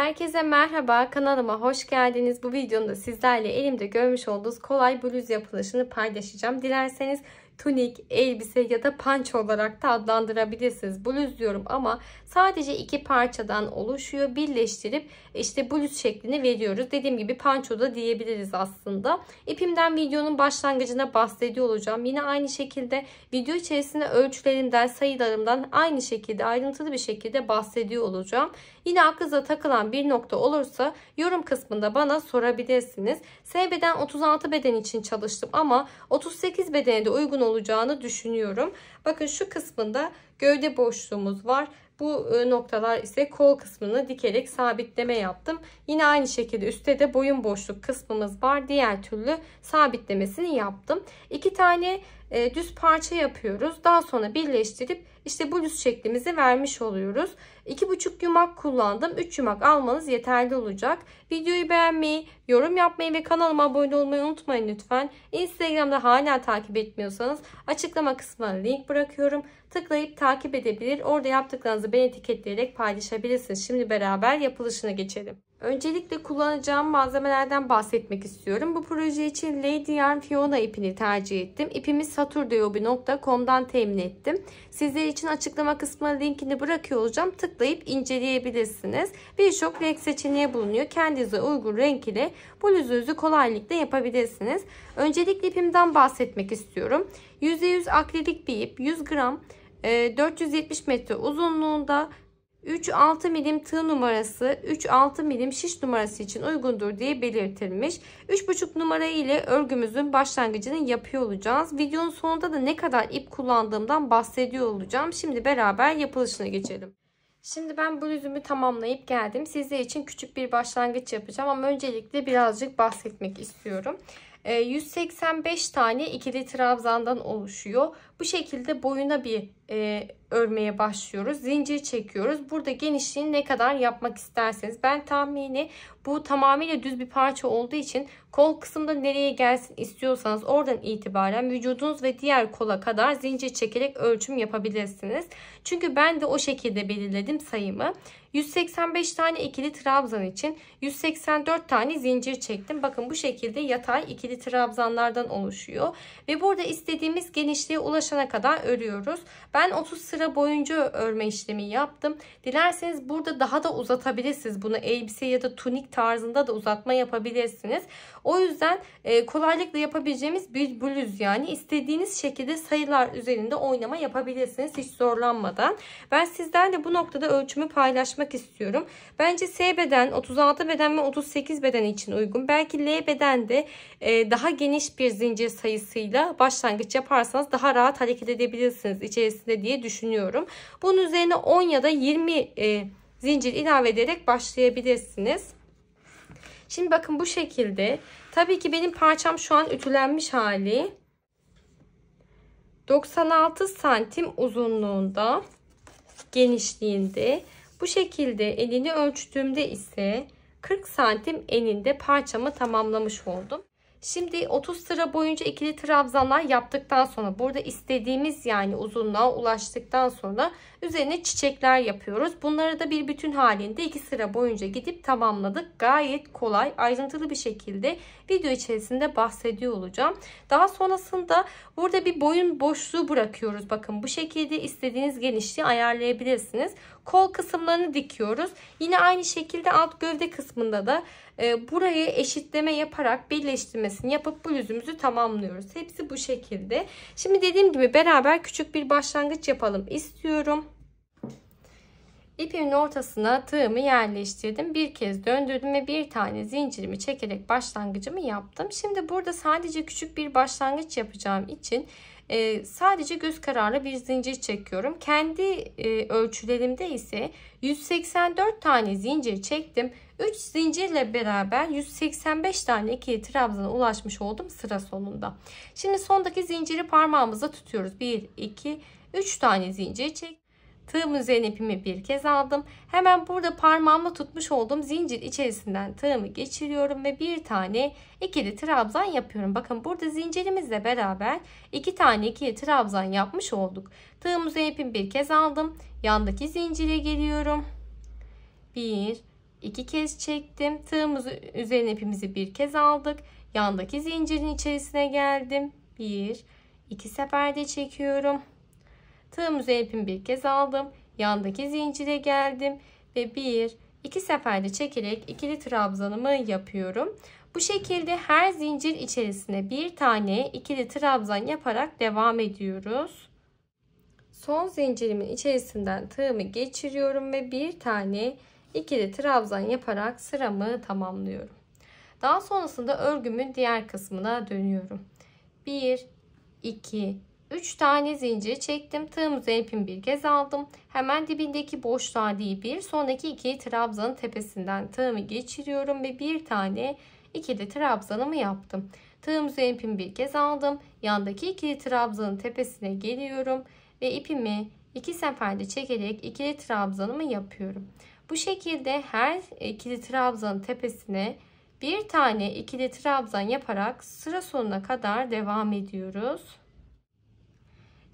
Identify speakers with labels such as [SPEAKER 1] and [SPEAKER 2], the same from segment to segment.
[SPEAKER 1] Herkese merhaba, kanalıma hoş geldiniz. Bu videoda sizlerle elimde görmüş olduğunuz kolay bluz yapılışını paylaşacağım. Dilerseniz tunik, elbise ya da panç olarak da adlandırabilirsiniz. Bluz diyorum ama sadece iki parçadan oluşuyor. Birleştirip işte bluz şeklini veriyoruz. Dediğim gibi panço da diyebiliriz aslında. İpimden videonun başlangıcına bahsediyor olacağım. Yine aynı şekilde video içerisinde ölçülerimden, sayılarımdan aynı şekilde ayrıntılı bir şekilde bahsediyor olacağım. Yine aklınıza takılan bir nokta olursa yorum kısmında bana sorabilirsiniz. S 36 beden için çalıştım ama 38 bedene de uygun olacağını düşünüyorum. Bakın şu kısmında gövde boşluğumuz var. Bu e, noktalar ise kol kısmını dikerek sabitleme yaptım. Yine aynı şekilde üstte de boyun boşluk kısmımız var. Diğer türlü sabitlemesini yaptım. İki tane e, düz parça yapıyoruz. Daha sonra birleştirip işte bluz şeklimizi vermiş oluyoruz. 2,5 yumak kullandım. 3 yumak almanız yeterli olacak. Videoyu beğenmeyi, yorum yapmayı ve kanalıma abone olmayı unutmayın lütfen. Instagram'da hala takip etmiyorsanız açıklama kısmına link bırakıyorum. Tıklayıp takip edebilir. Orada yaptıklarınızı beni etiketleyerek paylaşabilirsiniz. Şimdi beraber yapılışına geçelim. Öncelikle kullanacağım malzemelerden bahsetmek istiyorum. Bu proje için Lady Yarn Fiona ipini tercih ettim. İpimi saturdayobi.com'dan temin ettim. Sizler için açıklama kısmına linkini bırakıyor olacağım. Tıklayıp inceleyebilirsiniz. Birçok renk seçeneği bulunuyor. Kendinize uygun renk ile bu lüzüzü kolaylıkla yapabilirsiniz. Öncelikle ipimden bahsetmek istiyorum. %100 akrilik bir ip. 100 gram 470 e, metre uzunluğunda 3-6 milim tığ numarası 3-6 milim şiş numarası için uygundur diye belirtilmiş. 3,5 numara ile örgümüzün başlangıcını yapıyor olacağız. Videonun sonunda da ne kadar ip kullandığımdan bahsediyor olacağım. Şimdi beraber yapılışına geçelim. Şimdi ben bluzümü tamamlayıp geldim. Sizler için küçük bir başlangıç yapacağım ama öncelikle birazcık bahsetmek istiyorum. 185 ee, tane ikili trabzandan oluşuyor. Bu şekilde boyuna bir e, örmeye başlıyoruz. Zincir çekiyoruz. Burada genişliğini ne kadar yapmak isterseniz. Ben tahmini bu tamamıyla düz bir parça olduğu için kol kısımda nereye gelsin istiyorsanız oradan itibaren vücudunuz ve diğer kola kadar zincir çekerek ölçüm yapabilirsiniz. Çünkü ben de o şekilde belirledim sayımı. 185 tane ikili trabzan için 184 tane zincir çektim. Bakın bu şekilde yatay ikili trabzanlardan oluşuyor. Ve burada istediğimiz genişliğe ulaşabilirsiniz başlana kadar örüyoruz. Ben 30 sıra boyunca örme işlemi yaptım. Dilerseniz burada daha da uzatabilirsiniz. Bunu elbise ya da tunik tarzında da uzatma yapabilirsiniz. O yüzden e, kolaylıkla yapabileceğimiz bir bluz yani istediğiniz şekilde sayılar üzerinde oynama yapabilirsiniz hiç zorlanmadan. Ben sizlerle bu noktada ölçümü paylaşmak istiyorum. Bence S beden 36 beden ve 38 beden için uygun. Belki L beden de e, daha geniş bir zincir sayısıyla başlangıç yaparsanız daha rahat hareket edebilirsiniz içerisinde diye düşünüyorum. Bunun üzerine 10 ya da 20 e, zincir ilave ederek başlayabilirsiniz. Şimdi bakın bu şekilde. Tabii ki benim parçam şu an ütülenmiş hali. 96 santim uzunluğunda genişliğinde. Bu şekilde elini ölçtüğümde ise 40 santim eninde parçamı tamamlamış oldum. Şimdi 30 sıra boyunca ikili trabzanlar yaptıktan sonra burada istediğimiz yani uzunluğa ulaştıktan sonra üzerine çiçekler yapıyoruz. Bunları da bir bütün halinde 2 sıra boyunca gidip tamamladık. Gayet kolay ayrıntılı bir şekilde video içerisinde bahsediyor olacağım. Daha sonrasında burada bir boyun boşluğu bırakıyoruz. Bakın bu şekilde istediğiniz genişliği ayarlayabilirsiniz. Kol kısımlarını dikiyoruz. Yine aynı şekilde alt gövde kısmında da e, burayı eşitleme yaparak birleştirmesini yapıp bluzumuzu tamamlıyoruz. Hepsi bu şekilde. Şimdi dediğim gibi beraber küçük bir başlangıç yapalım istiyorum. İpimin ortasına tığımı yerleştirdim. Bir kez döndürdüm ve bir tane zincirimi çekerek başlangıcımı yaptım. Şimdi burada sadece küçük bir başlangıç yapacağım için e, sadece göz kararlı bir zincir çekiyorum. Kendi e, ölçülerimde ise 184 tane zincir çektim. 3 zincirle beraber 185 tane ikili trabzana ulaşmış oldum sıra sonunda. Şimdi sondaki zinciri parmağımıza tutuyoruz. 1, 2, 3 tane zincir çek. Tığım üzerine ipimi bir kez aldım. Hemen burada parmağımla tutmuş olduğum zincir içerisinden tığımı geçiriyorum ve bir tane ikili trabzan yapıyorum. Bakın burada zincirimizle beraber iki tane ikili trabzan yapmış olduk. Tığım üzerine ipimi bir kez aldım. Yandaki zincire geliyorum. Bir, iki kez çektim. Tığımızı üzerine ipimizi bir kez aldık. Yandaki zincirin içerisine geldim. Bir, iki seferde çekiyorum. Tığım üzerine ipimi bir kez aldım. Yandaki zincire geldim. Ve bir, iki seferde çekerek ikili trabzanımı yapıyorum. Bu şekilde her zincir içerisine bir tane ikili trabzan yaparak devam ediyoruz. Son zincirimin içerisinden tığımı geçiriyorum ve bir tane ikili trabzan yaparak sıramı tamamlıyorum. Daha sonrasında örgümün diğer kısmına dönüyorum. 1 2 3 tane zincir çektim. Tığımız ipimi bir kez aldım. Hemen dibindeki boşluğa değil bir sonraki iki trabzanın tepesinden tığımı geçiriyorum ve bir tane ikili trabzanımı yaptım. Tığımızı ipimi bir kez aldım. Yandaki ikili trabzanın tepesine geliyorum ve ipimi iki seferde çekerek ikili trabzanımı yapıyorum. Bu şekilde her ikili trabzanın tepesine bir tane ikili trabzan yaparak sıra sonuna kadar devam ediyoruz.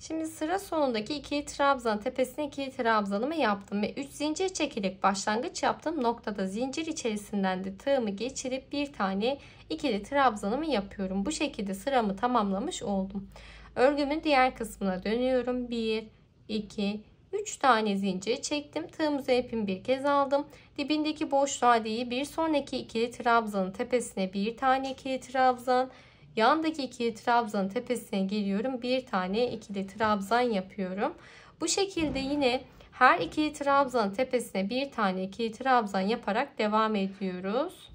[SPEAKER 1] Şimdi sıra sonundaki ikili trabzan tepesine ikili trabzanımı yaptım ve 3 zincir çekerek başlangıç yaptım. noktada zincir içerisinden de tığımı geçirip bir tane ikili trabzanımı yapıyorum. Bu şekilde sıramı tamamlamış oldum. Örgümün diğer kısmına dönüyorum. 1 2 3 tane zincir çektim. Tığımızı ipimi bir kez aldım. Dibindeki boşluğa değil bir sonraki ikili trabzanın tepesine bir tane ikili trabzan Yandaki ikili trabzanın tepesine geliyorum. Bir tane ikili trabzan yapıyorum. Bu şekilde yine her ikili trabzanın tepesine bir tane ikili trabzan yaparak devam ediyoruz.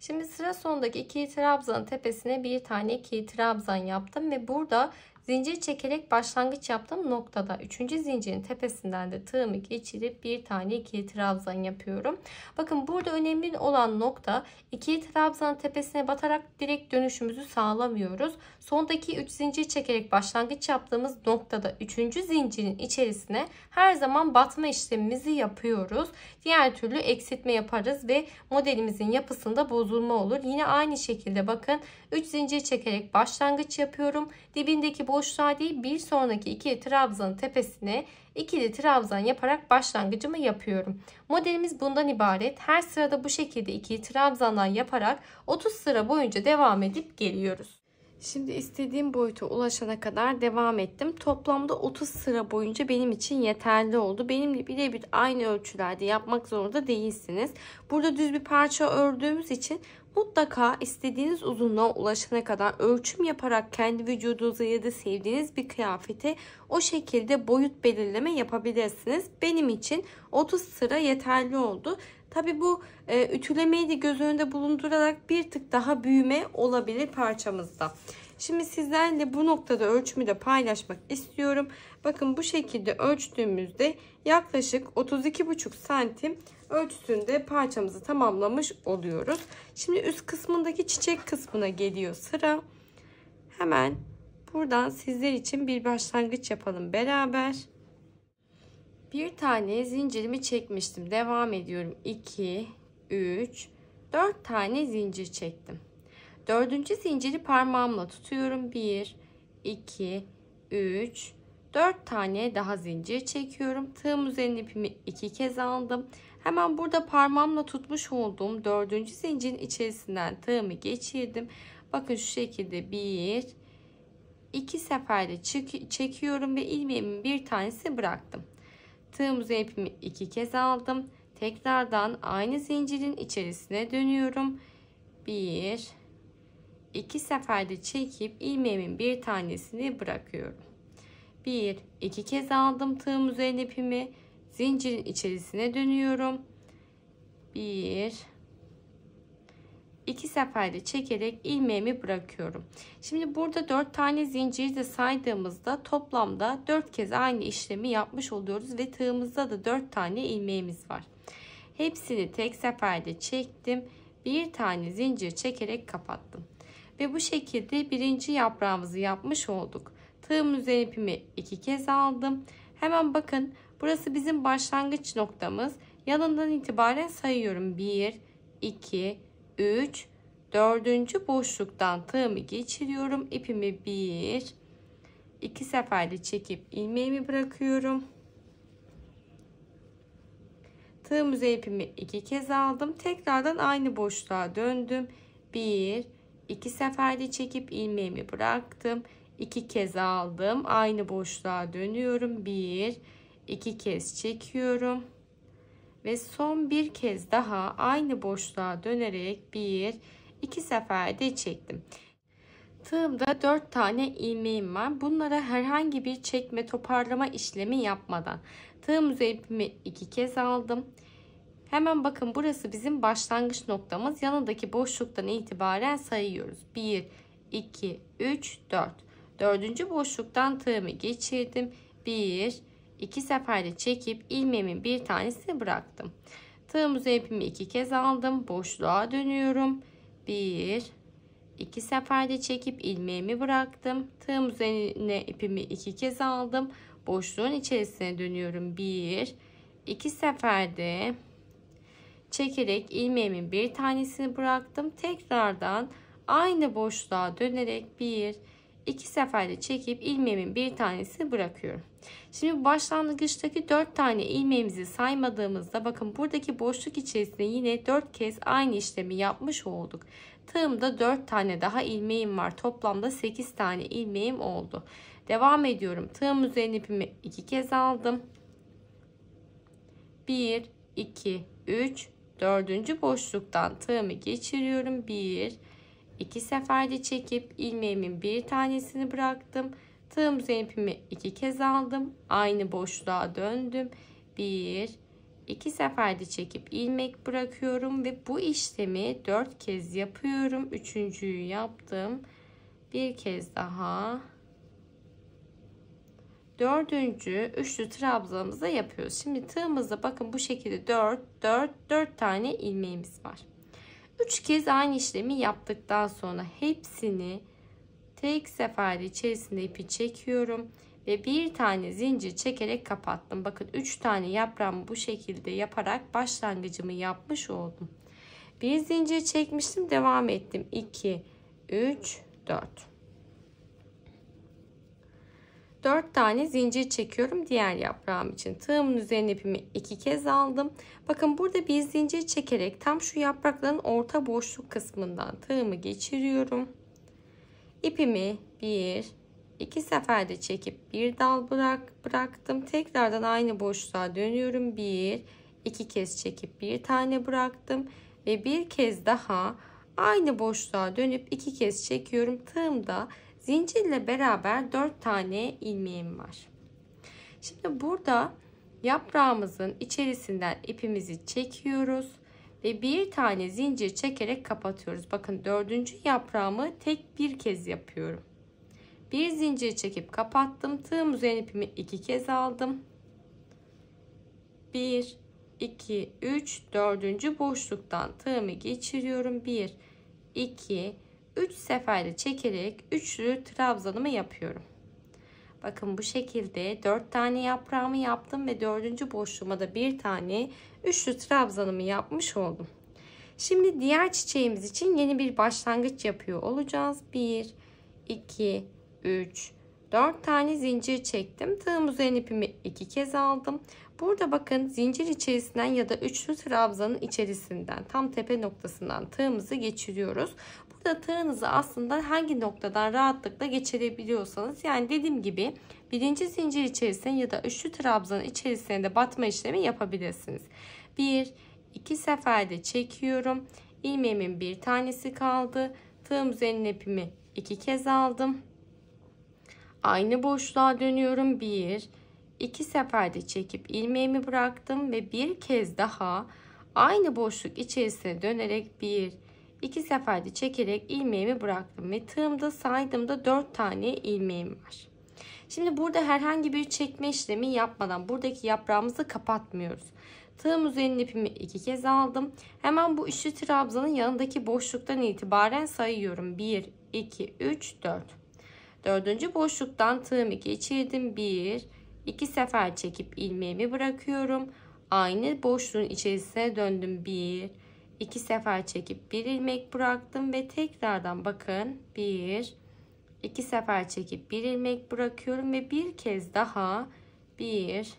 [SPEAKER 1] Şimdi sıra sondaki ikili trabzanın tepesine bir tane ikili trabzan yaptım ve burada Zincir çekerek başlangıç yaptığım noktada 3. zincirin tepesinden de tığımı geçirip bir tane ikili trabzan yapıyorum. Bakın burada önemli olan nokta ikili trabzan tepesine batarak direkt dönüşümüzü sağlamıyoruz. Sondaki 3 zincir çekerek başlangıç yaptığımız noktada 3. zincirin içerisine her zaman batma işlemimizi yapıyoruz. Diğer türlü eksiltme yaparız ve modelimizin yapısında bozulma olur. Yine aynı şekilde bakın 3 zincir çekerek başlangıç yapıyorum. Dibindeki boşluğa değil bir sonraki ikili trabzanın tepesine ikili trabzan yaparak başlangıcımı yapıyorum. Modelimiz bundan ibaret. Her sırada bu şekilde ikili trabzandan yaparak 30 sıra boyunca devam edip geliyoruz. Şimdi istediğim boyuta ulaşana kadar devam ettim. Toplamda 30 sıra boyunca benim için yeterli oldu. Benimle birebir aynı ölçülerde yapmak zorunda değilsiniz. Burada düz bir parça ördüğümüz için mutlaka istediğiniz uzunluğa ulaşana kadar ölçüm yaparak kendi vücudunuza ya da sevdiğiniz bir kıyafete o şekilde boyut belirleme yapabilirsiniz. Benim için 30 sıra yeterli oldu. Tabi bu e, ütülemeyi de göz önünde bulundurarak bir tık daha büyüme olabilir parçamızda. Şimdi sizlerle bu noktada ölçümü de paylaşmak istiyorum. Bakın bu şekilde ölçtüğümüzde yaklaşık 32,5 santim ölçüsünde parçamızı tamamlamış oluyoruz. Şimdi üst kısmındaki çiçek kısmına geliyor sıra. Hemen buradan sizler için bir başlangıç yapalım beraber. Bir tane zincirimi çekmiştim. Devam ediyorum. 2, 3, 4 tane zincir çektim. Dördüncü zinciri parmağımla tutuyorum. 1, 2, 3, 4 tane daha zincir çekiyorum. Tığım üzerine ipimi 2 kez aldım. Hemen burada parmağımla tutmuş olduğum dördüncü zincirin içerisinden tığımı geçirdim. Bakın şu şekilde 1, 2 seferde çekiyorum ve ilmeğimin bir tanesini bıraktım. Tığımızı ipimi iki kez aldım. Tekrardan aynı zincirin içerisine dönüyorum. Bir, iki seferde çekip ilmeğimin bir tanesini bırakıyorum. Bir, iki kez aldım tığım üzerine ipimi. Zincirin içerisine dönüyorum. Bir, iki seferde çekerek ilmeğimi bırakıyorum. Şimdi burada dört tane zinciri de saydığımızda toplamda dört kez aynı işlemi yapmış oluyoruz ve tığımızda da dört tane ilmeğimiz var. Hepsini tek seferde çektim. Bir tane zincir çekerek kapattım. Ve bu şekilde birinci yaprağımızı yapmış olduk. Tığım üzerine ipimi iki kez aldım. Hemen bakın burası bizim başlangıç noktamız. Yanından itibaren sayıyorum. 1, 2, 3 dördüncü boşluktan tığımı geçiriyorum ipimi 1, 2 seferde çekip ilmeğimi bırakıyorum tığım üzeri ipimi iki kez aldım tekrardan aynı boşluğa döndüm 1, 2 seferde çekip ilmeğimi bıraktım iki kez aldım aynı boşluğa dönüyorum 1, 2 kez çekiyorum ve son bir kez daha aynı boşluğa dönerek bir iki seferde çektim. Tığımda 4 tane ilmeğim var. Bunlara herhangi bir çekme toparlama işlemi yapmadan tığım üzerimi iki kez aldım. Hemen bakın burası bizim başlangıç noktamız. Yanındaki boşluktan itibaren sayıyoruz. 1, 2, 3, 4. Dördüncü boşluktan tığımı geçirdim. 1, 2, 2 seferde çekip ilmeğimin bir tanesini bıraktım. Tığım uzun ipimi iki kez aldım. Boşluğa dönüyorum. Bir, iki seferde çekip ilmeğimi bıraktım. Tığım üzerine ipimi iki kez aldım. Boşluğun içerisine dönüyorum. Bir, iki seferde çekerek ilmeğimin bir tanesini bıraktım. Tekrardan aynı boşluğa dönerek bir, iki seferde çekip ilmeğimin bir tanesini bırakıyorum. Şimdi başlangıçtaki 4 tane ilmeğimizi saymadığımızda bakın buradaki boşluk içerisinde yine 4 kez aynı işlemi yapmış olduk. Tığımda 4 tane daha ilmeğim var. Toplamda 8 tane ilmeğim oldu. Devam ediyorum. Tığım üzerine ipimi 2 kez aldım. 1 2 3 4. boşluktan tığımı geçiriyorum. 1 2 seferde çekip ilmeğimin bir tanesini bıraktım. Tığımız ipimi iki kez aldım. Aynı boşluğa döndüm. Bir, iki seferde çekip ilmek bırakıyorum ve bu işlemi dört kez yapıyorum. Üçüncüyü yaptım. Bir kez daha. Dördüncü üçlü trabzamızı yapıyoruz. Şimdi tığımızda bakın bu şekilde dört, dört, dört tane ilmeğimiz var. Üç kez aynı işlemi yaptıktan sonra hepsini tek seferde içerisinde ipi çekiyorum ve bir tane zincir çekerek kapattım. Bakın 3 tane yaprağımı bu şekilde yaparak başlangıcımı yapmış oldum. Bir zincir çekmiştim devam ettim. 2 3 4 4 tane zincir çekiyorum diğer yaprağım için. Tığımın üzerine ipimi iki kez aldım. Bakın burada bir zincir çekerek tam şu yaprakların orta boşluk kısmından tığımı geçiriyorum. İpimi bir, iki seferde çekip bir dal bırak, bıraktım. Tekrardan aynı boşluğa dönüyorum. Bir, iki kez çekip bir tane bıraktım. Ve bir kez daha aynı boşluğa dönüp iki kez çekiyorum. Tığımda zincirle beraber dört tane ilmeğim var. Şimdi burada yaprağımızın içerisinden ipimizi çekiyoruz ve bir tane zincir çekerek kapatıyoruz. Bakın dördüncü yaprağımı tek bir kez yapıyorum. Bir zincir çekip kapattım. Tığım üzerine ipimi iki kez aldım. Bir, iki, üç, dördüncü boşluktan tığımı geçiriyorum. Bir, iki, üç seferde çekerek üçlü trabzanımı yapıyorum. Bakın bu şekilde dört tane yaprağımı yaptım ve dördüncü boşluğuma da bir tane üçlü trabzanımı yapmış oldum. Şimdi diğer çiçeğimiz için yeni bir başlangıç yapıyor olacağız. 1, 2, 3, 4 tane zincir çektim. Tığım üzerine ipimi 2 kez aldım. Burada bakın zincir içerisinden ya da üçlü trabzanın içerisinden tam tepe noktasından tığımızı geçiriyoruz da tığınızı aslında hangi noktadan rahatlıkla geçirebiliyorsanız yani dediğim gibi birinci zincir içerisinde ya da üçlü trabzan içerisinde batma işlemi yapabilirsiniz. Bir, iki seferde çekiyorum. Ilmeğimin bir tanesi kaldı. Tığım üzerine ipimi iki kez aldım. Aynı boşluğa dönüyorum. Bir, iki seferde çekip ilmeğimi bıraktım ve bir kez daha aynı boşluk içerisine dönerek bir, 2 seferde çekerek ilmeğimi bıraktım ve tığımda saydığımda 4 tane ilmeğim var. Şimdi burada herhangi bir çekme işlemi yapmadan buradaki yaprağımızı kapatmıyoruz. Tığım üzerine ipimi iki kez aldım. Hemen bu üçlü trabzanın yanındaki boşluktan itibaren sayıyorum. 1, 2, 3, 4. Dördüncü boşluktan tığımı geçirdim. 1, 2 sefer çekip ilmeğimi bırakıyorum. Aynı boşluğun içerisine döndüm. 1, 2 sefer çekip bir ilmek bıraktım ve tekrardan bakın bir, iki sefer çekip bir ilmek bırakıyorum ve bir kez daha bir,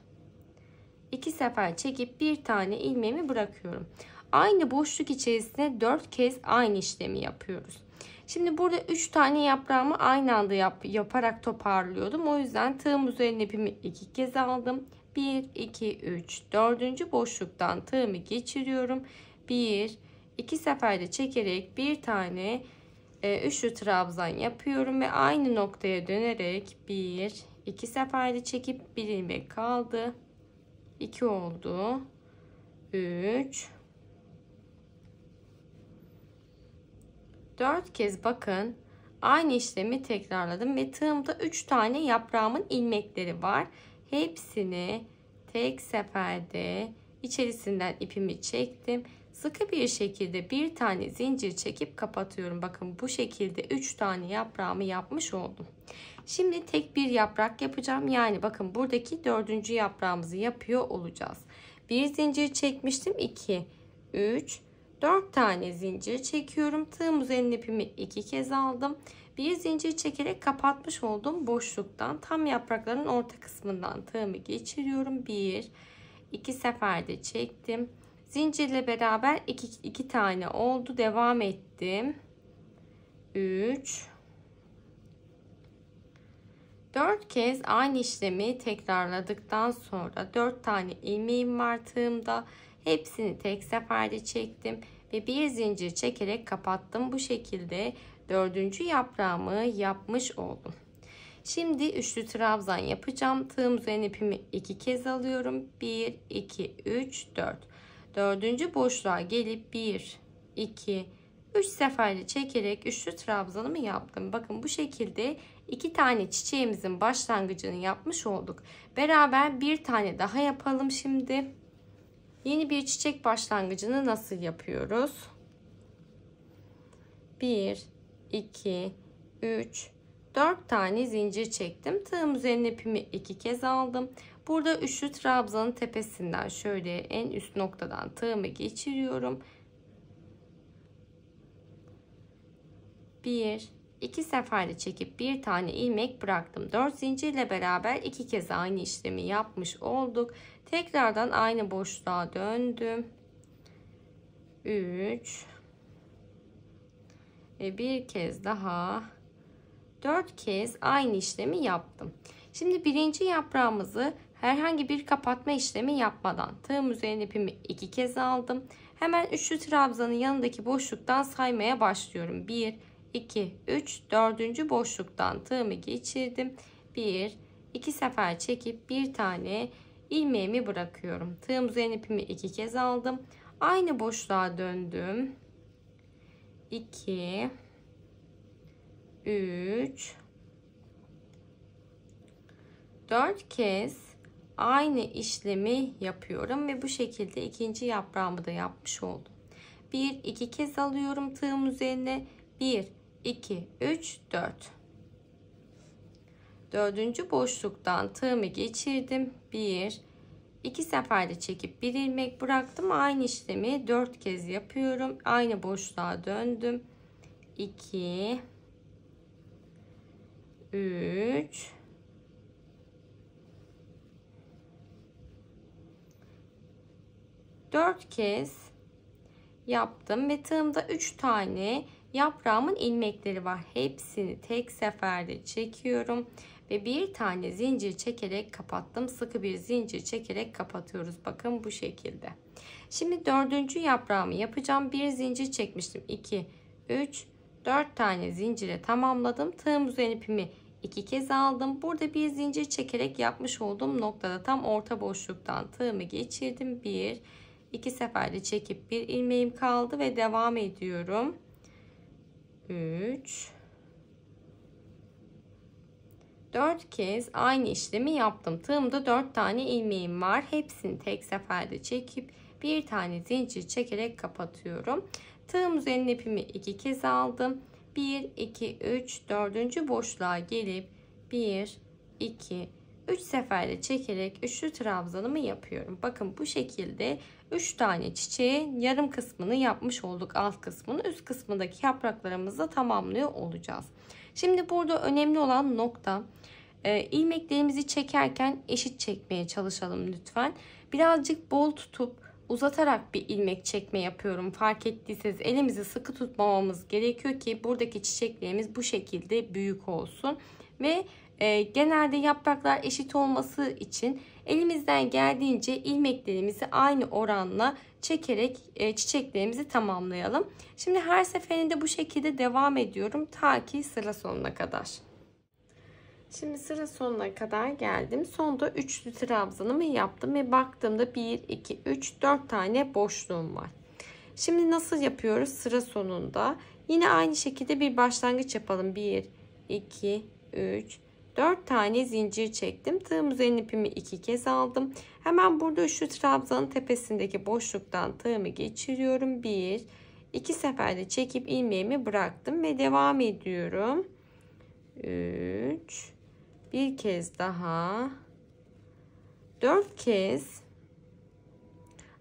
[SPEAKER 1] iki sefer çekip bir tane ilmeğimi bırakıyorum. Aynı boşluk içerisine dört kez aynı işlemi yapıyoruz. Şimdi burada üç tane yaprağımı aynı anda yap, yaparak toparlıyordum. O yüzden tığım üzerine ipimi iki kez aldım. 1, 2, 3, 4. boşluktan tığımı geçiriyorum 1 2 seferde çekerek bir tane e, üçlü trabzan yapıyorum ve aynı noktaya dönerek 1 2 seferde çekip bir ilmek kaldı 2 oldu 3 4 kez bakın aynı işlemi tekrarladım ve tığımda 3 tane yaprağımın ilmekleri var hepsini tek seferde içerisinden ipimi çektim sıkı bir şekilde bir tane zincir çekip kapatıyorum. Bakın bu şekilde 3 tane yaprağımı yapmış oldum. Şimdi tek bir yaprak yapacağım. Yani bakın buradaki dördüncü yaprağımızı yapıyor olacağız. Bir zincir çekmiştim. 2, 3, 4 tane zincir çekiyorum. Tığım üzerine ipimi 2 kez aldım. Bir zincir çekerek kapatmış olduğum boşluktan tam yaprakların orta kısmından tığımı geçiriyorum. 1, 2 seferde çektim. Zincirle beraber 2 2 tane oldu. Devam ettim. 3 4 kez aynı işlemi tekrarladıktan sonra 4 tane ilmeğim var tığımda. Hepsini tek seferde çektim ve bir zincir çekerek kapattım. Bu şekilde dördüncü yaprağımı yapmış oldum. Şimdi üçlü trabzan yapacağım. Tığım üzerine ipimi iki kez alıyorum. 1, 2, 3, 4. Dördüncü boşluğa gelip 1, 2, 3 seferli çekerek üçlü trabzanımı yaptım. Bakın bu şekilde iki tane çiçeğimizin başlangıcını yapmış olduk. Beraber bir tane daha yapalım şimdi. Yeni bir çiçek başlangıcını nasıl yapıyoruz? 1, 2, 3, 4 tane zincir çektim. Tığım üzerine ipimi iki kez aldım. Burada üçlü trabzanın tepesinden şöyle en üst noktadan tığımı geçiriyorum. Bir, iki seferde çekip bir tane ilmek bıraktım. Dört zincirle beraber iki kez aynı işlemi yapmış olduk. Tekrardan aynı boşluğa döndüm. Üç ve bir kez daha dört kez aynı işlemi yaptım. Şimdi birinci yaprağımızı Herhangi bir kapatma işlemi yapmadan tığım üzerine ipimi iki kez aldım. Hemen üçlü trabzanın yanındaki boşluktan saymaya başlıyorum. 1, 2, 3, 4. boşluktan tığımı geçirdim. 1, 2 sefer çekip bir tane ilmeğimi bırakıyorum. Tığım üzerine ipimi iki kez aldım. Aynı boşluğa döndüm. 2 3 4 kez aynı işlemi yapıyorum ve bu şekilde ikinci yaprağımı da yapmış oldum. 1 2 kez alıyorum tığım üzerine. 1 2 3 4. Dördüncü boşluktan tığımı geçirdim. 1 2 seferde çekip bir ilmek bıraktım. Aynı işlemi 4 kez yapıyorum. Aynı boşluğa döndüm. 2 3 4 kez yaptım ve tığımda 3 tane yaprağımın ilmekleri var. Hepsini tek seferde çekiyorum ve bir tane zincir çekerek kapattım. Sıkı bir zincir çekerek kapatıyoruz. Bakın bu şekilde. Şimdi dördüncü yaprağımı yapacağım. Bir zincir çekmiştim. 2, 3, 4 tane zincire tamamladım. Tığım düzen ipimi iki kez aldım. Burada bir zincir çekerek yapmış olduğum noktada tam orta boşluktan tığımı geçirdim. 1, 2, 2 seferde çekip bir ilmeğim kaldı ve devam ediyorum. 3 4 kez aynı işlemi yaptım. Tığımda 4 tane ilmeğim var. Hepsini tek seferde çekip bir tane zincir çekerek kapatıyorum. Tığım üzerine ipimi iki kez aldım. 1 2 3 4. boşluğa gelip 1 2 3 seferde çekerek üçlü trabzanımı yapıyorum. Bakın bu şekilde 3 tane çiçeğin yarım kısmını yapmış olduk alt kısmını üst kısmındaki yapraklarımızı tamamlıyor olacağız. Şimdi burada önemli olan nokta e, ilmeklerimizi çekerken eşit çekmeye çalışalım lütfen. Birazcık bol tutup uzatarak bir ilmek çekme yapıyorum. Fark ettiyseniz elimizi sıkı tutmamamız gerekiyor ki buradaki çiçeklerimiz bu şekilde büyük olsun. Ve e, genelde yapraklar eşit olması için elimizden geldiğince ilmeklerimizi aynı oranla çekerek e, çiçeklerimizi tamamlayalım. Şimdi her seferinde bu şekilde devam ediyorum ta ki sıra sonuna kadar. Şimdi sıra sonuna kadar geldim. Sonda üçlü trabzanımı yaptım ve baktığımda 1, 2, 3, 4 tane boşluğum var. Şimdi nasıl yapıyoruz sıra sonunda? Yine aynı şekilde bir başlangıç yapalım. 1, 2, 3, 4 tane zincir çektim. Tığım üzerine ipimi 2 kez aldım. Hemen burada şu trabzanın tepesindeki boşluktan tığımı geçiriyorum. 1 2 seferde çekip ilmeğimi bıraktım ve devam ediyorum. 3 bir kez daha 4 kez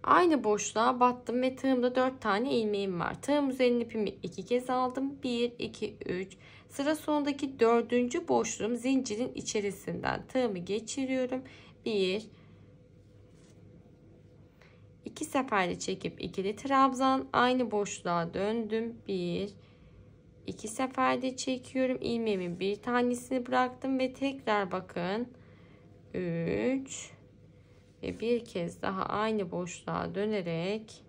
[SPEAKER 1] aynı boşluğa battım ve tığımda 4 tane ilmeğim var. Tığım üzerine ipimi 2 kez aldım. 1 2 3 Sıra sonundaki dördüncü boşluğum zincirin içerisinden tığımı geçiriyorum. Bir, iki seferde çekip ikili trabzan aynı boşluğa döndüm. Bir, iki seferde çekiyorum. ilmeğimin bir tanesini bıraktım ve tekrar bakın. Üç ve bir kez daha aynı boşluğa dönerek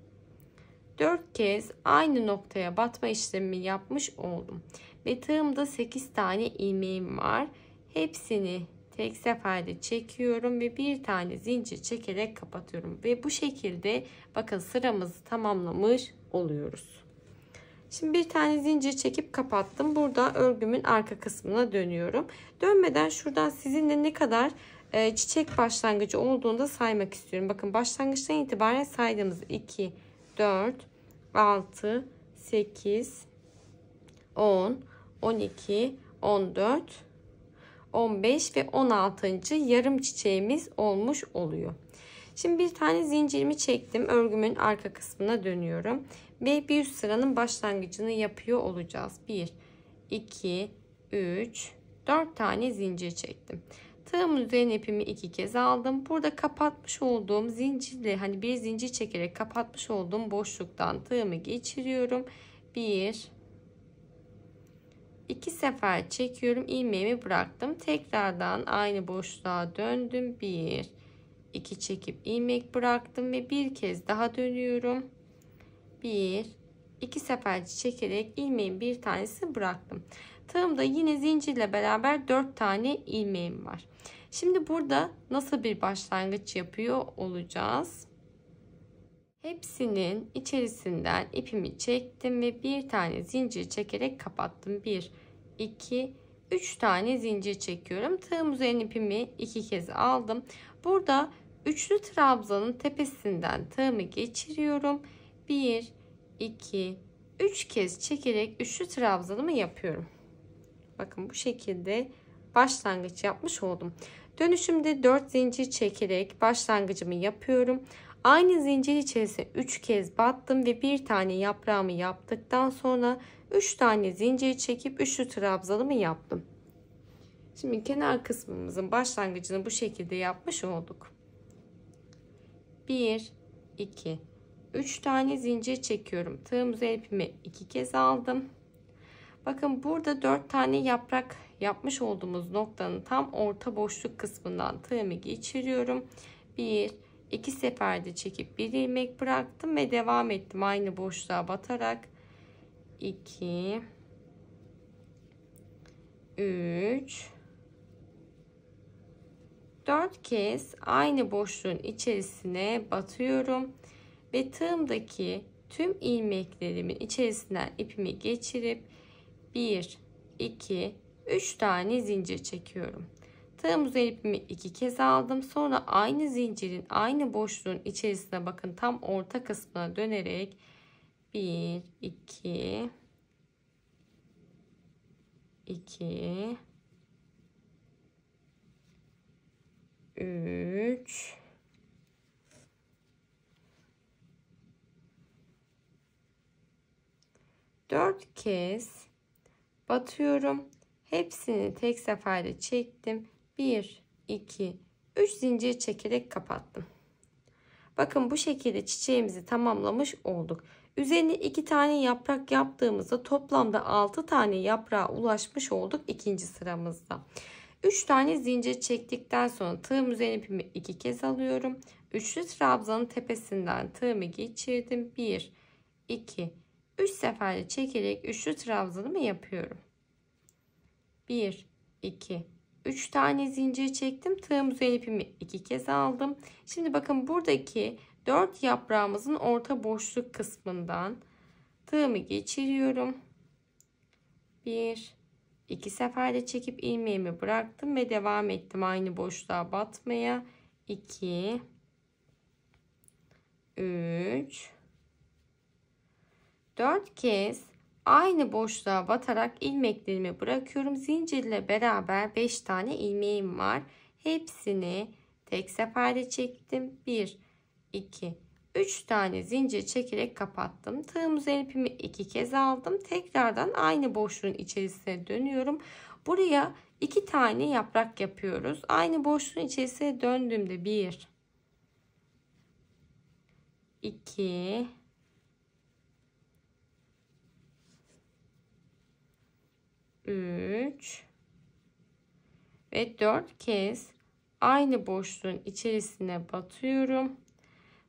[SPEAKER 1] dört kez aynı noktaya batma işlemi yapmış oldum. Ve tığımda 8 tane ilmeğim var. Hepsini tek seferde çekiyorum ve bir tane zincir çekerek kapatıyorum. Ve bu şekilde bakın sıramızı tamamlamış oluyoruz. Şimdi bir tane zincir çekip kapattım. Burada örgümün arka kısmına dönüyorum. Dönmeden şuradan sizinle ne kadar e, çiçek başlangıcı da saymak istiyorum. Bakın başlangıçtan itibaren saydığımız 2, 4, 6, 8, 10, 12, 14, 15 ve 16. yarım çiçeğimiz olmuş oluyor. Şimdi bir tane zincirimi çektim. Örgümün arka kısmına dönüyorum. Ve bir üst sıranın başlangıcını yapıyor olacağız. 1, 2, 3, 4 tane zincir çektim. Tığımın üzerine ipimi iki kez aldım. Burada kapatmış olduğum zincirle hani bir zincir çekerek kapatmış olduğum boşluktan tığımı geçiriyorum. 1, 2 sefer çekiyorum. ilmeğimi bıraktım. Tekrardan aynı boşluğa döndüm. Bir, iki çekip ilmek bıraktım ve bir kez daha dönüyorum. Bir, iki sefer çekerek ilmeğin bir tanesi bıraktım. Tığımda yine zincirle beraber dört tane ilmeğim var. Şimdi burada nasıl bir başlangıç yapıyor olacağız? Hepsinin içerisinden ipimi çektim ve bir tane zincir çekerek kapattım. 1, 2, 3 tane zincir çekiyorum. Tığım üzerine ipimi iki kez aldım. Burada üçlü trabzanın tepesinden tığımı geçiriyorum. 1, 2, 3 kez çekerek üçlü trabzanımı yapıyorum. Bakın bu şekilde başlangıç yapmış oldum. Dönüşümde 4 zincir çekerek başlangıcımı yapıyorum. Aynı zincir içerisine 3 kez battım ve bir tane yaprağımı yaptıktan sonra 3 tane zincir çekip üçlü trabzanımı yaptım. Şimdi kenar kısmımızın başlangıcını bu şekilde yapmış olduk. 1 2 3 tane zincir çekiyorum. Tığımıza ipimi 2 kez aldım. Bakın burada 4 tane yaprak yapmış olduğumuz noktanın tam orta boşluk kısmından tığımı geçiriyorum. 1 iki seferde çekip bir ilmek bıraktım ve devam ettim aynı boşluğa batarak 2 3 4 kez aynı boşluğun içerisine batıyorum ve tığımdaki tüm ilmeklerimin içerisinden ipimi geçirip 1 2 3 tane zincir çekiyorum. Tığımız ipimi iki kez aldım. Sonra aynı zincirin aynı boşluğun içerisine bakın tam orta kısmına dönerek 1 2 2 3 4 kez batıyorum. Hepsini tek seferde çektim. 1, 2, 3 zincir çekerek kapattım. Bakın bu şekilde çiçeğimizi tamamlamış olduk. Üzerine 2 tane yaprak yaptığımızda toplamda 6 tane yaprağa ulaşmış olduk ikinci sıramızda. 3 tane zincir çektikten sonra tığım üzerine ipimi 2 kez alıyorum. Üçlü trabzanın tepesinden tığımı geçirdim. 1, 2, 3 seferde çekerek üçlü trabzanımı yapıyorum. 1, 2, 3 tane zincir çektim. Tığım üzerine ipimi 2 kez aldım. Şimdi bakın buradaki 4 yaprağımızın orta boşluk kısmından tığımı geçiriyorum. 1 2 seferde çekip ilmeğimi bıraktım ve devam ettim aynı boşluğa batmaya. 2 3 4 kez Aynı boşluğa batarak ilmeklerimi bırakıyorum. Zincirle beraber 5 tane ilmeğim var. Hepsini tek seferde çektim. 1, 2, 3 tane zincir çekerek kapattım. Tığım üzerine ipimi 2 kez aldım. Tekrardan aynı boşluğun içerisine dönüyorum. Buraya 2 tane yaprak yapıyoruz. Aynı boşluğun içerisine döndüğümde 1 2 3 ve 4 kez aynı boşluğun içerisine batıyorum.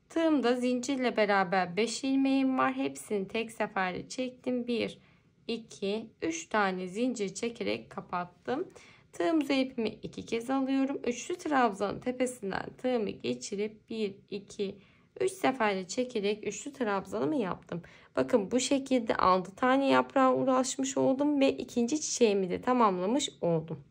[SPEAKER 1] Tığımda zincirle beraber 5 ilmeğim var. Hepsini tek seferde çektim. 1 2 3 tane zincir çekerek kapattım. Tığımıza ipimi 2 kez alıyorum. Üçlü trabzanın tepesinden tığımı geçirip 1 2 3 3 seferde çekerek üçlü trabzanımı yaptım. Bakın bu şekilde 6 tane yaprağa uğraşmış oldum ve ikinci çiçeğimi de tamamlamış oldum.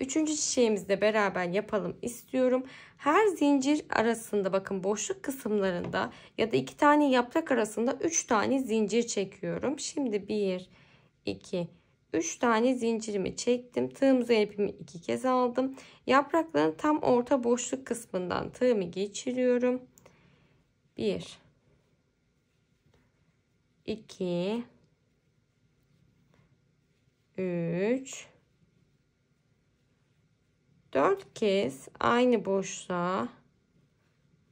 [SPEAKER 1] Üçüncü çiçeğimizle beraber yapalım istiyorum. Her zincir arasında bakın boşluk kısımlarında ya da iki tane yaprak arasında üç tane zincir çekiyorum. Şimdi bir, iki. 3 3 tane zincirimi çektim. Tığım üzerine 2 kez aldım. Yaprakların tam orta boşluk kısmından tığımı geçiriyorum. 1 2 3 4 kez aynı boşluğa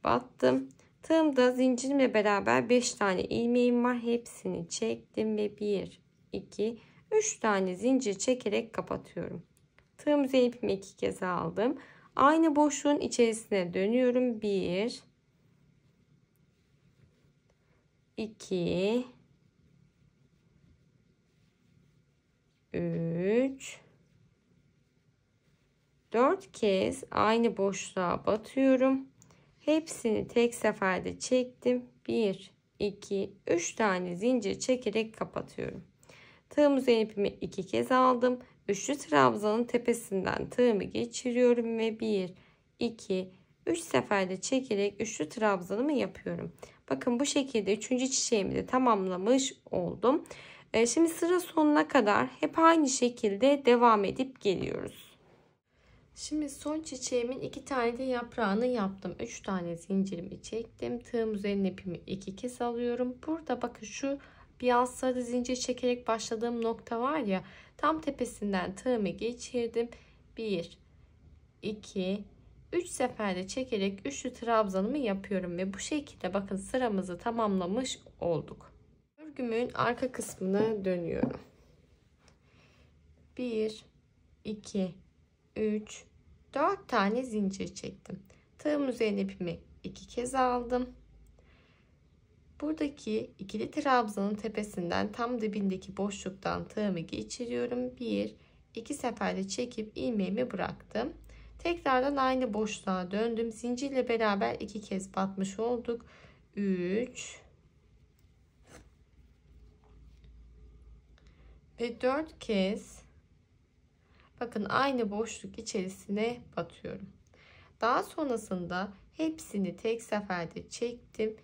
[SPEAKER 1] battım. Tığımda zincirimle beraber 5 tane ilmeğim var. Hepsini çektim ve 1 2 3 3 tane zincir çekerek kapatıyorum. Tığım ipimi 2 kez aldım. Aynı boşluğun içerisine dönüyorum. 1 2 3 4 kez aynı boşluğa batıyorum. Hepsini tek seferde çektim. 1 2 3 tane zincir çekerek kapatıyorum. Tığım üzerine ipimi iki kez aldım. Üçlü trabzanın tepesinden tığımı geçiriyorum ve bir, iki, üç seferde çekerek üçlü trabzanımı yapıyorum. Bakın bu şekilde üçüncü çiçeğimi de tamamlamış oldum. E, şimdi sıra sonuna kadar hep aynı şekilde devam edip geliyoruz. Şimdi son çiçeğimin iki tane de yaprağını yaptım. Üç tane zincirimi çektim. Tığım üzerine ipimi iki kez alıyorum. Burada bakın şu bir an sarı zincir çekerek başladığım nokta var ya tam tepesinden tığımı geçirdim. 1 2 3 seferde çekerek üçlü trabzanımı yapıyorum ve bu şekilde bakın sıramızı tamamlamış olduk. Örgümün arka kısmına dönüyorum. 1 2 3 4 tane zincir çektim. Tığım üzerine ipimi iki kez aldım. Buradaki ikili trabzanın tepesinden tam dibindeki boşluktan tığımı geçiriyorum. Bir, iki seferde çekip ilmeğimi bıraktım. Tekrardan aynı boşluğa döndüm. Zincirle beraber iki kez batmış olduk. Üç ve dört kez bakın aynı boşluk içerisine batıyorum. Daha sonrasında hepsini tek seferde çektim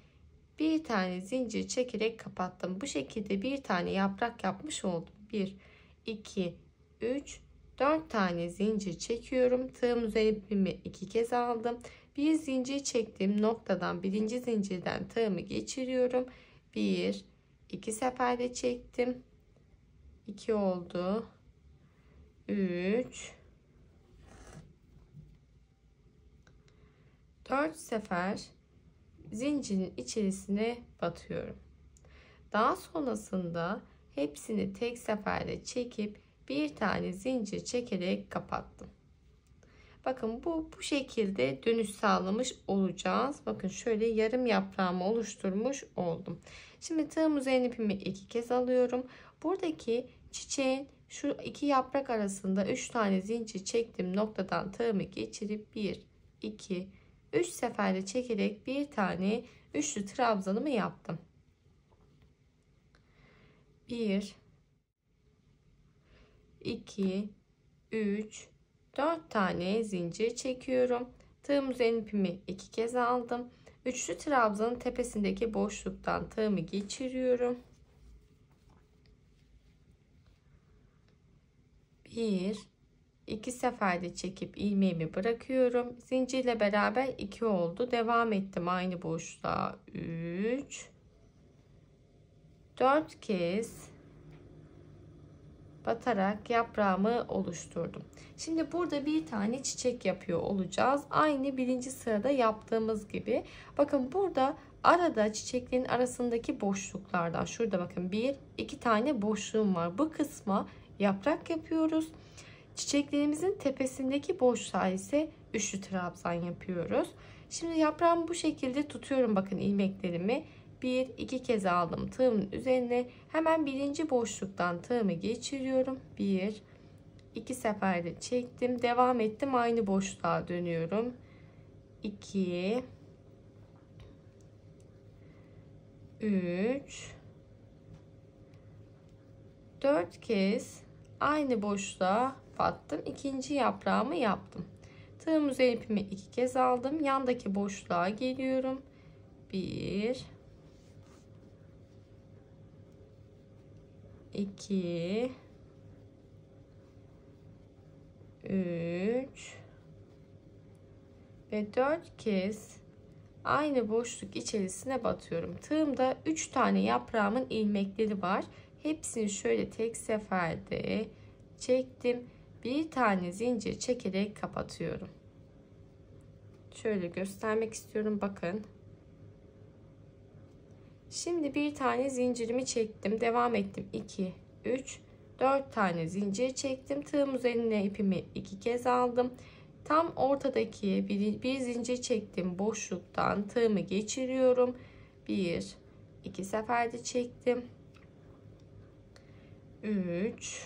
[SPEAKER 1] bir tane zincir çekerek kapattım. Bu şekilde bir tane yaprak yapmış oldum. 1 2 3 4 tane zincir çekiyorum. Tığım üzerine iki kez aldım. Bir zincir çektiğim noktadan birinci zincirden tığımı geçiriyorum. 1 2 seferde çektim. 2 oldu. 3 4 sefer zincirin içerisine batıyorum. Daha sonrasında hepsini tek seferde çekip bir tane zincir çekerek kapattım. Bakın bu bu şekilde dönüş sağlamış olacağız. Bakın şöyle yarım yaprağımı oluşturmuş oldum. Şimdi tığım üzerine ipimi iki kez alıyorum. Buradaki çiçeğin şu iki yaprak arasında üç tane zincir çektiğim noktadan tığımı geçirip bir, iki, 3 seferde çekerek bir tane üçlü trabzanımı yaptım. 1 2 3 4 tane zincir çekiyorum. Tığım üzerine ipimi 2 kez aldım. Üçlü trabzanın tepesindeki boşluktan tığımı geçiriyorum. 1 2 seferde çekip ilmeğimi bırakıyorum. Zincirle beraber 2 oldu. Devam ettim aynı boşluğa 3 4 kez batarak yaprağımı oluşturdum. Şimdi burada bir tane çiçek yapıyor olacağız. Aynı birinci sırada yaptığımız gibi. Bakın burada arada çiçeklerin arasındaki boşluklardan şurada bakın bir iki tane boşluğum var. Bu kısma yaprak yapıyoruz. Çiçeklerimizin tepesindeki boşluğa ise üçlü trabzan yapıyoruz. Şimdi yaprağımı bu şekilde tutuyorum bakın ilmeklerimi. Bir iki kez aldım tığımın üzerine hemen birinci boşluktan tığımı geçiriyorum. Bir iki seferde çektim devam ettim aynı boşluğa dönüyorum. 2 3 4 kez aynı boşluğa kapattım. İkinci yaprağımı yaptım. Tığım üzeri ipimi iki kez aldım. Yandaki boşluğa geliyorum. Bir. iki, üç ve dört kez aynı boşluk içerisine batıyorum. Tığımda üç tane yaprağımın ilmekleri var. Hepsini şöyle tek seferde çektim bir tane zincir çekerek kapatıyorum. Şöyle göstermek istiyorum bakın. Şimdi bir tane zincirimi çektim. Devam ettim. 2, 3, 4 tane zincir çektim. Tığım üzerine ipimi iki kez aldım. Tam ortadaki bir, bir zincir çektim. Boşluktan tığımı geçiriyorum. 1, 2 seferde çektim. 3,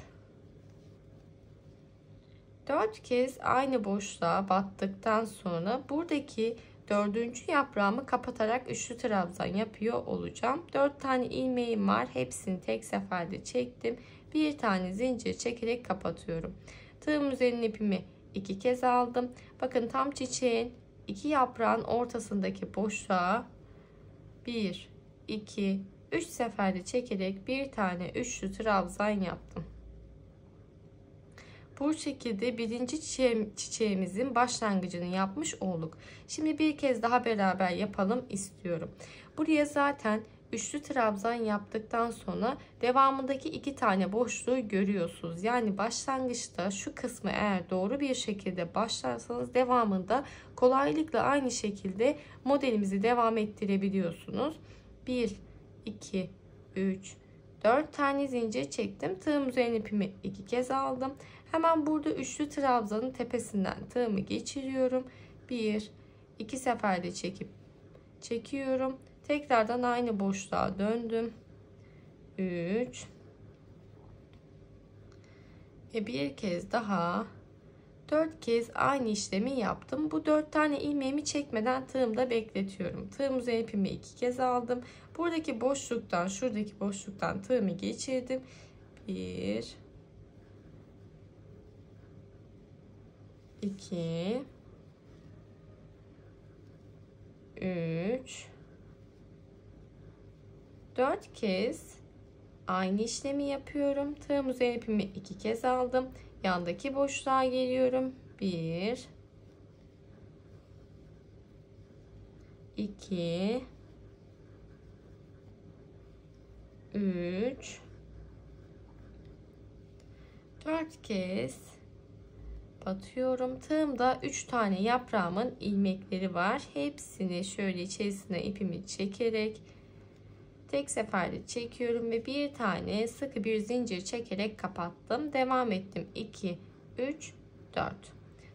[SPEAKER 1] 4 kez aynı boşluğa battıktan sonra buradaki dördüncü yaprağımı kapatarak üçlü trabzan yapıyor olacağım. 4 tane ilmeğim var. Hepsini tek seferde çektim. Bir tane zincir çekerek kapatıyorum. Tığım üzerine ipimi iki kez aldım. Bakın tam çiçeğin iki yaprağın ortasındaki boşluğa 1 2 3 seferde çekerek bir tane üçlü trabzan yaptım. Bu şekilde birinci çiçeğimizin başlangıcını yapmış olduk. Şimdi bir kez daha beraber yapalım istiyorum. Buraya zaten üçlü trabzan yaptıktan sonra devamındaki iki tane boşluğu görüyorsunuz. Yani başlangıçta şu kısmı eğer doğru bir şekilde başlarsanız devamında kolaylıkla aynı şekilde modelimizi devam ettirebiliyorsunuz. 1, 2, 3, 4 tane zincir çektim. Tığım üzerine ipimi iki kez aldım. Hemen burada üçlü trabzanın tepesinden tığımı geçiriyorum. Bir, iki seferde çekip çekiyorum. Tekrardan aynı boşluğa döndüm. Üç. ve bir kez daha Dört kez aynı işlemi yaptım. Bu dört tane ilmeğimi çekmeden tığımda bekletiyorum. Tığım üzerine ipimi iki kez aldım. Buradaki boşluktan şuradaki boşluktan tığımı geçirdim. 1 2 3 4 kez aynı işlemi yapıyorum. Tığım üzerine ipimi 2 kez aldım. Yandaki boşluğa geliyorum. 1 2 3 4 kez batıyorum. Tığımda 3 tane yaprağımın ilmekleri var. Hepsini şöyle içerisine ipimi çekerek tek seferde çekiyorum ve bir tane sıkı bir zincir çekerek kapattım. Devam ettim. 2 3 4.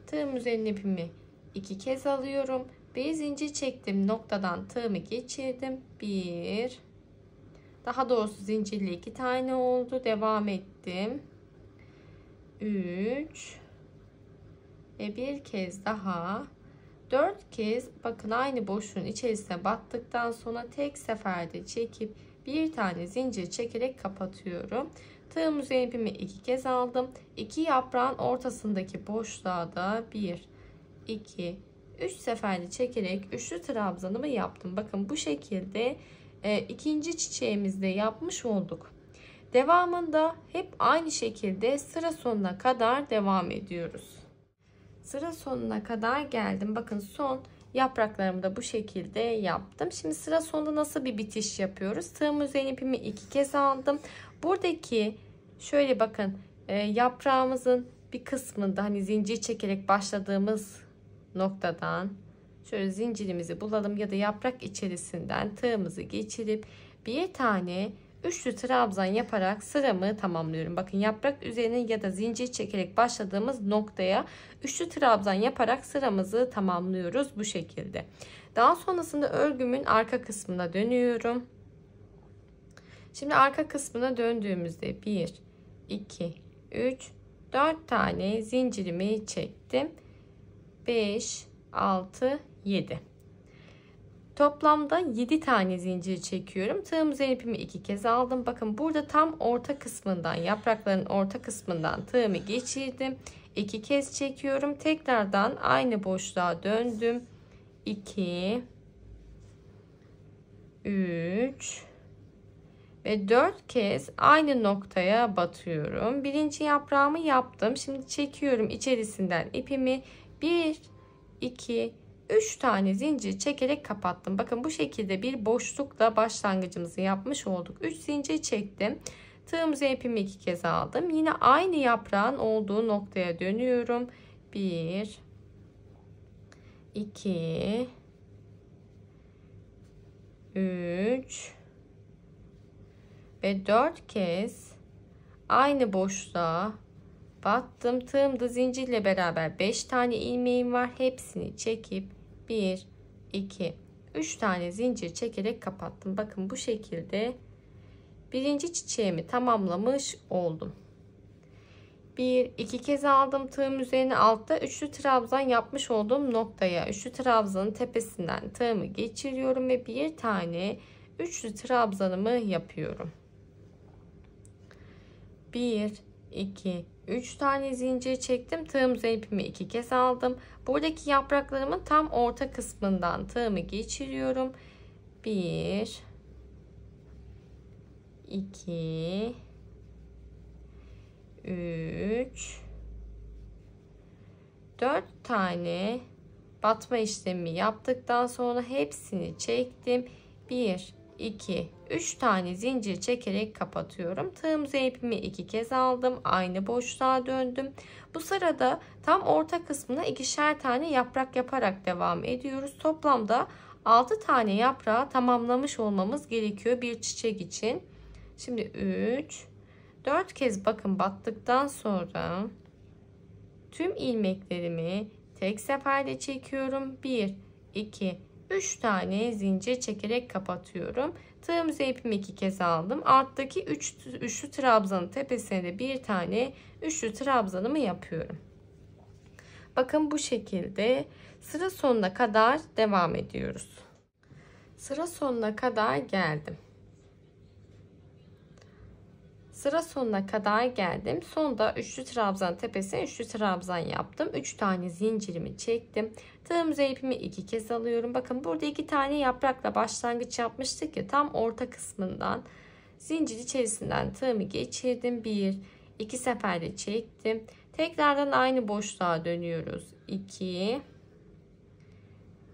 [SPEAKER 1] Tığım üzerine ipimi iki kez alıyorum. Bir zincir çektim. Noktadan tığımı geçirdim. 1 daha doğrusu zincirli iki tane oldu. Devam ettim. 3 ve bir kez daha dört kez bakın aynı boşluğun içerisine battıktan sonra tek seferde çekip bir tane zincir çekerek kapatıyorum. Tığım üzerine ipimi iki kez aldım. İki yaprağın ortasındaki boşluğa da bir, iki, üç seferde çekerek üçlü trabzanımı yaptım. Bakın bu şekilde e, ikinci çiçeğimizde yapmış olduk. Devamında hep aynı şekilde sıra sonuna kadar devam ediyoruz sıra sonuna kadar geldim. Bakın son yapraklarımı da bu şekilde yaptım. Şimdi sıra sonunda nasıl bir bitiş yapıyoruz? Tığım üzerine ipimi iki kez aldım. Buradaki şöyle bakın e, yaprağımızın bir kısmında hani zincir çekerek başladığımız noktadan şöyle zincirimizi bulalım ya da yaprak içerisinden tığımızı geçirip bir tane üçlü trabzan yaparak sıramı tamamlıyorum. Bakın yaprak üzerine ya da zincir çekerek başladığımız noktaya üçlü trabzan yaparak sıramızı tamamlıyoruz bu şekilde. Daha sonrasında örgümün arka kısmına dönüyorum. Şimdi arka kısmına döndüğümüzde 1 2 3 4 tane zincirimi çektim. 5 6 7 Toplamda 7 tane zincir çekiyorum. Tığım üzerine ipimi 2 kez aldım. Bakın burada tam orta kısmından yaprakların orta kısmından tığımı geçirdim. 2 kez çekiyorum. Tekrardan aynı boşluğa döndüm. 2 3 ve 4 kez aynı noktaya batıyorum. Birinci yaprağımı yaptım. Şimdi çekiyorum içerisinden ipimi. 1 2 3 tane zincir çekerek kapattım. Bakın bu şekilde bir boşlukla başlangıcımızı yapmış olduk. 3 zincir çektim. Tığımıza ipimi iki kez aldım. Yine aynı yaprağın olduğu noktaya dönüyorum. 1 2 3 ve 4 kez aynı boşluğa battım. Tığımda zincirle beraber 5 tane ilmeğim var. Hepsini çekip 1, 2, 3 tane zincir çekerek kapattım. Bakın bu şekilde birinci çiçeğimi tamamlamış oldum. 1, 2 kez aldım tığım üzerine altta üçlü trabzan yapmış olduğum noktaya üçlü trabzanın tepesinden tığımı geçiriyorum ve bir tane üçlü trabzanımı yapıyorum. 1, 2, 3 tane zincir çektim. Tığım ipimi 2 kez aldım. Buradaki yapraklarımın tam orta kısmından tığımı geçiriyorum. 1 2 3 4 tane batma işlemi yaptıktan sonra hepsini çektim. 1 2, 3 tane zincir çekerek kapatıyorum. Tığımızı ipimi iki kez aldım. Aynı boşluğa döndüm. Bu sırada tam orta kısmına ikişer tane yaprak yaparak devam ediyoruz. Toplamda 6 tane yaprağı tamamlamış olmamız gerekiyor bir çiçek için. Şimdi 3, 4 kez bakın battıktan sonra tüm ilmeklerimi tek seferde çekiyorum. 1, 2, 3 tane zincir çekerek kapatıyorum. Tığım ipimi iki kez aldım. Alttaki 3 üç, üçlü trabzanın tepesine de bir tane üçlü trabzanımı yapıyorum. Bakın bu şekilde sıra sonuna kadar devam ediyoruz. Sıra sonuna kadar geldim. Sıra sonuna kadar geldim. Sonda üçlü trabzan tepesine üçlü trabzan yaptım. 3 tane zincirimi çektim. Tığımıza ipimi iki kez alıyorum. Bakın burada iki tane yaprakla başlangıç yapmıştık ya tam orta kısmından zincir içerisinden tığımı geçirdim. Bir, iki seferde çektim. Tekrardan aynı boşluğa dönüyoruz. 2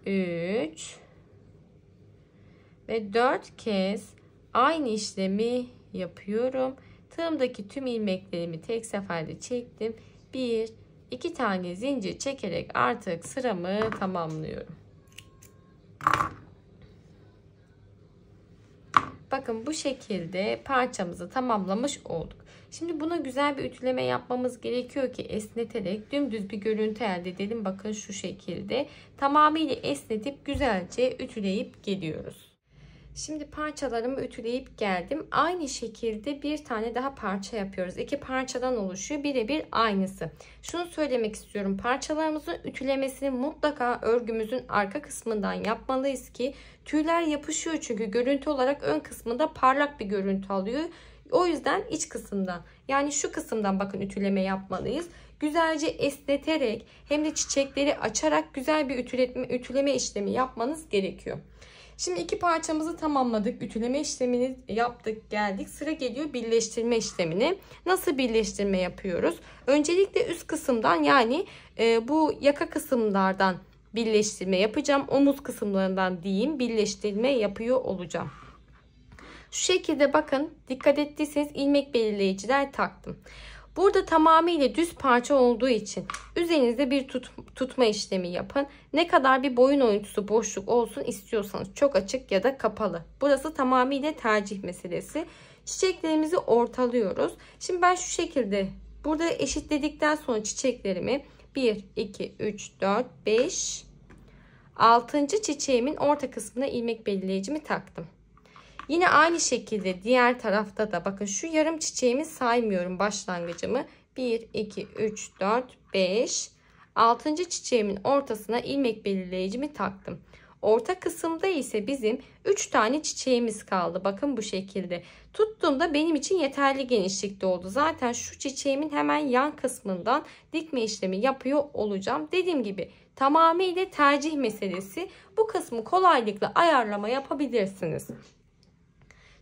[SPEAKER 1] üç ve dört kez aynı işlemi yapıyorum. Tığımdaki tüm ilmeklerimi tek seferde çektim. 1 iki tane zincir çekerek artık sıramı tamamlıyorum. Bakın bu şekilde parçamızı tamamlamış olduk. Şimdi buna güzel bir ütüleme yapmamız gerekiyor ki esneterek dümdüz bir görüntü elde edelim. Bakın şu şekilde tamamıyla esnetip güzelce ütüleyip geliyoruz. Şimdi parçalarımı ütüleyip geldim. Aynı şekilde bir tane daha parça yapıyoruz. İki parçadan oluşuyor. Birebir aynısı. Şunu söylemek istiyorum. Parçalarımızın ütülemesini mutlaka örgümüzün arka kısmından yapmalıyız ki tüyler yapışıyor çünkü görüntü olarak ön kısmında parlak bir görüntü alıyor. O yüzden iç kısımdan yani şu kısımdan bakın ütüleme yapmalıyız. Güzelce esneterek hem de çiçekleri açarak güzel bir ütüleme, ütüleme işlemi yapmanız gerekiyor. Şimdi iki parçamızı tamamladık. Ütüleme işlemini yaptık geldik. Sıra geliyor birleştirme işlemini. Nasıl birleştirme yapıyoruz? Öncelikle üst kısımdan yani e, bu yaka kısımlardan birleştirme yapacağım. Omuz kısımlarından diyeyim birleştirme yapıyor olacağım. Şu şekilde bakın dikkat ettiyseniz ilmek belirleyiciler taktım. Burada tamamıyla düz parça olduğu için üzerinizde bir tut, tutma işlemi yapın. Ne kadar bir boyun oyuntusu boşluk olsun istiyorsanız çok açık ya da kapalı. Burası tamamıyla tercih meselesi. Çiçeklerimizi ortalıyoruz. Şimdi ben şu şekilde burada eşitledikten sonra çiçeklerimi 1, 2, 3, 4, 5, 6. çiçeğimin orta kısmına ilmek belirleyicimi taktım. Yine aynı şekilde diğer tarafta da bakın şu yarım çiçeğimi saymıyorum başlangıcımı. 1, 2, 3, 4, 5. 6. çiçeğimin ortasına ilmek belirleyicimi taktım. Orta kısımda ise bizim 3 tane çiçeğimiz kaldı. Bakın bu şekilde. Tuttuğumda benim için yeterli genişlikte oldu. Zaten şu çiçeğimin hemen yan kısmından dikme işlemi yapıyor olacağım. Dediğim gibi tamamıyla tercih meselesi. Bu kısmı kolaylıkla ayarlama yapabilirsiniz.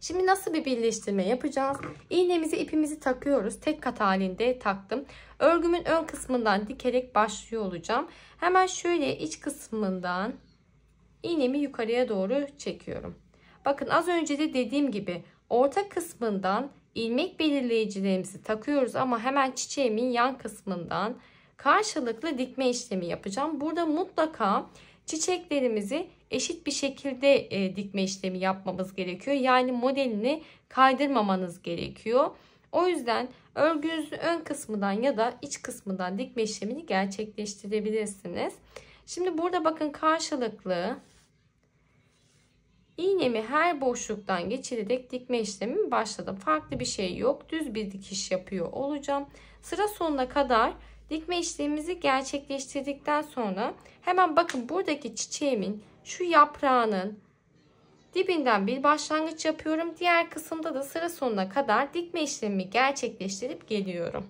[SPEAKER 1] Şimdi nasıl bir birleştirme yapacağız? İğnemizi ipimizi takıyoruz. Tek kat halinde taktım. Örgümün ön kısmından dikerek başlıyor olacağım. Hemen şöyle iç kısmından iğnemi yukarıya doğru çekiyorum. Bakın az önce de dediğim gibi orta kısmından ilmek belirleyicilerimizi takıyoruz ama hemen çiçeğimin yan kısmından karşılıklı dikme işlemi yapacağım. Burada mutlaka çiçeklerimizi eşit bir şekilde e, dikme işlemi yapmamız gerekiyor. Yani modelini kaydırmamanız gerekiyor. O yüzden örgünüzün ön kısmından ya da iç kısmından dikme işlemini gerçekleştirebilirsiniz. Şimdi burada bakın karşılıklı iğnemi her boşluktan geçirerek dikme işlemimi başladım. Farklı bir şey yok. Düz bir dikiş yapıyor olacağım. Sıra sonuna kadar dikme işlemimizi gerçekleştirdikten sonra hemen bakın buradaki çiçeğimin şu yaprağının dibinden bir başlangıç yapıyorum. Diğer kısımda da sıra sonuna kadar dikme işlemi gerçekleştirip geliyorum.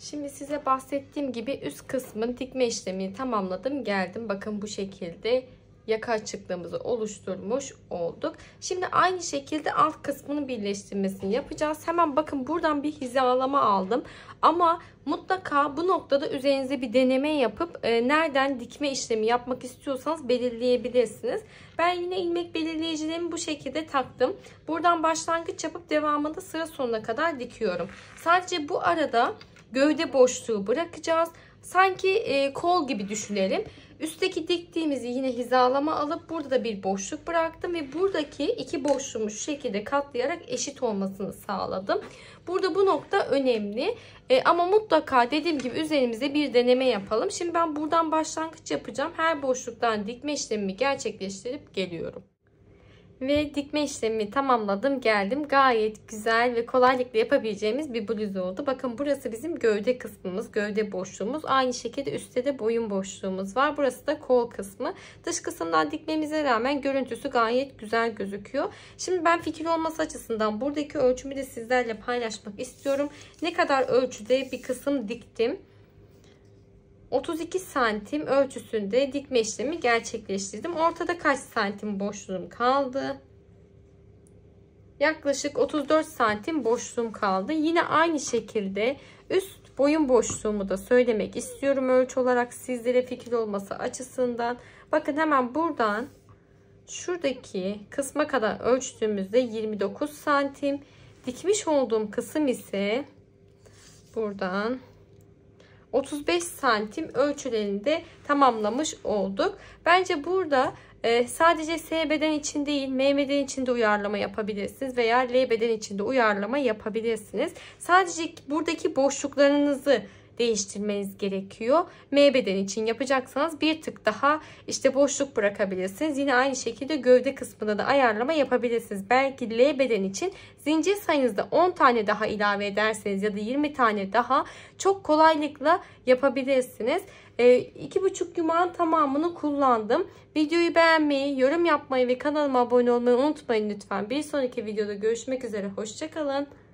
[SPEAKER 1] Şimdi size bahsettiğim gibi üst kısmın dikme işlemini tamamladım. Geldim bakın bu şekilde yaka açıklığımızı oluşturmuş olduk. Şimdi aynı şekilde alt kısmını birleştirmesini yapacağız. Hemen bakın buradan bir hizalama aldım. Ama mutlaka bu noktada üzerinize bir deneme yapıp e, nereden dikme işlemi yapmak istiyorsanız belirleyebilirsiniz. Ben yine ilmek belirleyicilerimi bu şekilde taktım. Buradan başlangıç yapıp devamında sıra sonuna kadar dikiyorum. Sadece bu arada gövde boşluğu bırakacağız. Sanki e, kol gibi düşünelim. Üstteki diktiğimizi yine hizalama alıp burada da bir boşluk bıraktım ve buradaki iki boşluğumu şu şekilde katlayarak eşit olmasını sağladım. Burada bu nokta önemli e, ama mutlaka dediğim gibi üzerimize bir deneme yapalım. Şimdi ben buradan başlangıç yapacağım. Her boşluktan dikme işlemimi gerçekleştirip geliyorum ve dikme işlemi tamamladım geldim. Gayet güzel ve kolaylıkla yapabileceğimiz bir bluz oldu. Bakın burası bizim gövde kısmımız, gövde boşluğumuz. Aynı şekilde üstte de boyun boşluğumuz var. Burası da kol kısmı. Dış kısımdan dikmemize rağmen görüntüsü gayet güzel gözüküyor. Şimdi ben fikir olması açısından buradaki ölçümü de sizlerle paylaşmak istiyorum. Ne kadar ölçüde bir kısım diktim. 32 santim ölçüsünde dikme işlemi gerçekleştirdim. Ortada kaç santim boşluğum kaldı? Yaklaşık 34 santim boşluğum kaldı. Yine aynı şekilde üst boyun boşluğumu da söylemek istiyorum ölçü olarak sizlere fikir olması açısından. Bakın hemen buradan şuradaki kısma kadar ölçtüğümüzde 29 santim. Dikmiş olduğum kısım ise buradan 35 santim ölçülerini de tamamlamış olduk. Bence burada e, sadece S beden için değil M beden için de uyarlama yapabilirsiniz veya L beden için de uyarlama yapabilirsiniz. Sadece buradaki boşluklarınızı değiştirmeniz gerekiyor. M beden için yapacaksanız bir tık daha işte boşluk bırakabilirsiniz. Yine aynı şekilde gövde kısmında da ayarlama yapabilirsiniz. Belki L beden için zincir sayınızda 10 tane daha ilave ederseniz ya da 20 tane daha çok kolaylıkla yapabilirsiniz. Ee, iki buçuk yumağın tamamını kullandım. Videoyu beğenmeyi, yorum yapmayı ve kanalıma abone olmayı unutmayın lütfen. Bir sonraki videoda görüşmek üzere. Hoşçakalın.